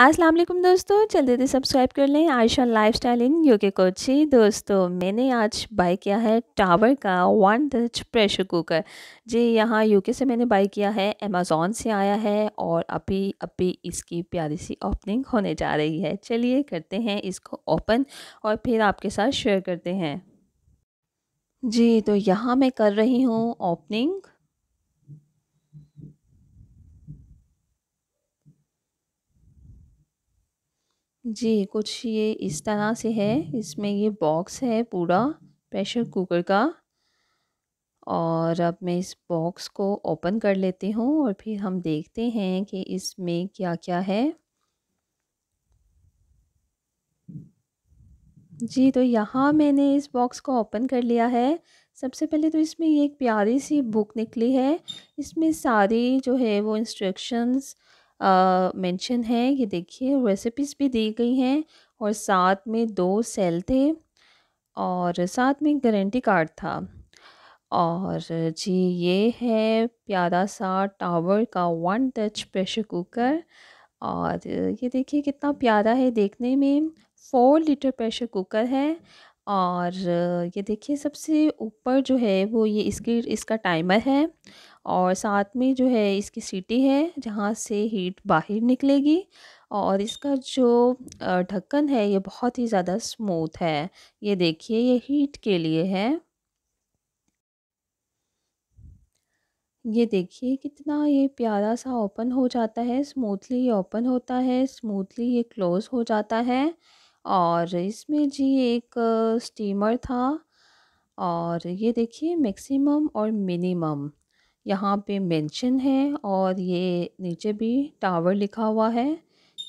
अस्सलाम वालेकुम दोस्तों जल्दी जल्दी सब्सक्राइब कर लें Ayesha lifestyle in UK Kochi दोस्तों मैंने आज बाय किया है टावर का वन टच प्रेशर कुकर जी यहाँ यूके से मैंने बाय किया है अमेज़ोन से आया है और अभी अभी इसकी प्यारी सी ओपनिंग होने जा रही है चलिए करते हैं इसको ओपन और फिर आपके साथ शेयर करते हैं जी तो यहाँ मैं कर रही हूँ ओपनिंग जी, कुछ ये इस तरह से है, इसमें ये बॉक्स है पूरा प्रेशर कुकर का और अब मैं इस बॉक्स को ओपन कर लेती हूँ और फिर हम देखते हैं कि इसमें क्या-क्या है। जी, तो यहाँ मैंने इस बॉक्स को ओपन कर लिया है। सबसे पहले तो इसमें ये एक प्यारी-सी बुक निकली है। इसमें सारी जो है वो इंस्ट्रक्शंस मेंशन है ये देखिए रेसिपीज़ भी दी गई हैं और साथ में दो सेल थे और साथ में गारंटी कार्ड था और जी ये है प्यारा सा टावर का वन टच प्रेशर कुकर और ये देखिए कितना प्यारा है देखने में फोर लीटर प्रेशर कुकर है और ये देखिए सबसे ऊपर जो है वो ये इसकी इसका टाइमर है और साथ में जो है इसकी सीटी है जहाँ से हीट बाहर निकलेगी और इसका जो ढक्कन है ये बहुत ही ज़्यादा स्मूथ है ये देखिए ये हीट के लिए है ये देखिए कितना ये प्यारा सा ओपन हो जाता है स्मूथली ये ओपन होता है स्मूथली ये क्लोज़ हो जाता है और इसमें जी एक स्टीमर था और ये देखिए मैक्सिमम और मिनिमम यहाँ पे मेंशन है और ये नीचे भी टावर लिखा हुआ है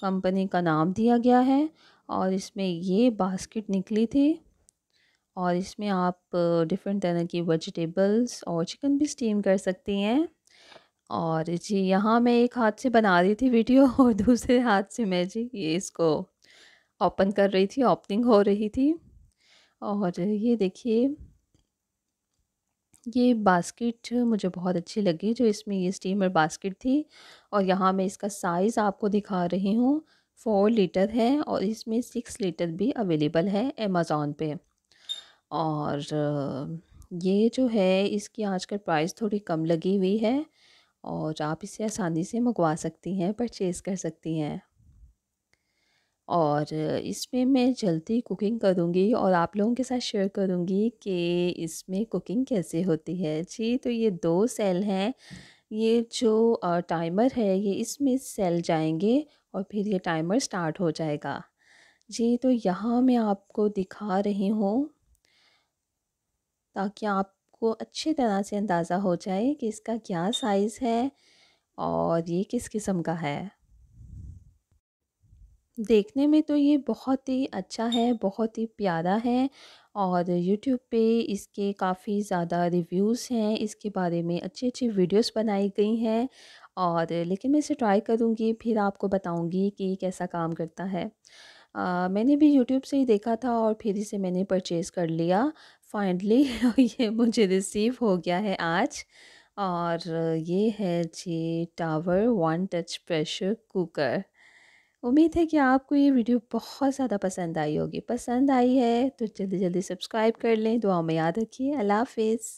कंपनी का नाम दिया गया है और इसमें ये बास्केट निकली थी और इसमें आप डिफरेंट तरह की वेजिटेबल्स और चिकन भी स्टीम कर सकती हैं और जी यहाँ मैं एक हाथ से बना रही थी वीडियो और दूसरे हाथ से मैं जी ये इसको ओपन कर रही थी ओपनिंग हो रही थी और ये देखिए ये बास्केट मुझे बहुत अच्छी लगी जो इसमें ये स्टीमर बास्केट थी और यहाँ मैं इसका साइज़ आपको दिखा रही हूँ फ़ोर लीटर है और इसमें सिक्स लीटर भी अवेलेबल है अमेज़ोन पे और ये जो है इसकी आजकल प्राइस थोड़ी कम लगी हुई है और आप इसे आसानी से मंगवा सकती हैं परचेज़ कर सकती हैं और इसमें मैं जल्दी कुकिंग करूँगी और आप लोगों के साथ शेयर करूँगी कि इसमें कुकिंग कैसे होती है जी तो ये दो सेल हैं ये जो टाइमर है ये इसमें सेल जाएंगे और फिर ये टाइमर स्टार्ट हो जाएगा जी तो यहाँ मैं आपको दिखा रही हूँ ताकि आपको अच्छी तरह से अंदाज़ा हो जाए कि इसका क्या साइज़ है और ये किस किस्म का है देखने में तो ये बहुत ही अच्छा है बहुत ही प्यारा है और यूट्यूब पे इसके काफ़ी ज़्यादा रिव्यूज़ हैं इसके बारे में अच्छी अच्छी वीडियोस बनाई गई हैं और लेकिन मैं इसे ट्राई करूँगी फिर आपको बताऊँगी कि कैसा काम करता है आ, मैंने भी यूट्यूब से ही देखा था और फिर इसे मैंने परचेज़ कर लिया फाइनली ये मुझे रिसीव हो गया है आज और ये है जी Tower one touch pressure cooker उम्मीद है कि आपको ये वीडियो बहुत ज़्यादा पसंद आई होगी पसंद आई है तो जल्दी जल्दी सब्सक्राइब कर लें दुआ में याद रखिए अल्लाह हाफिज़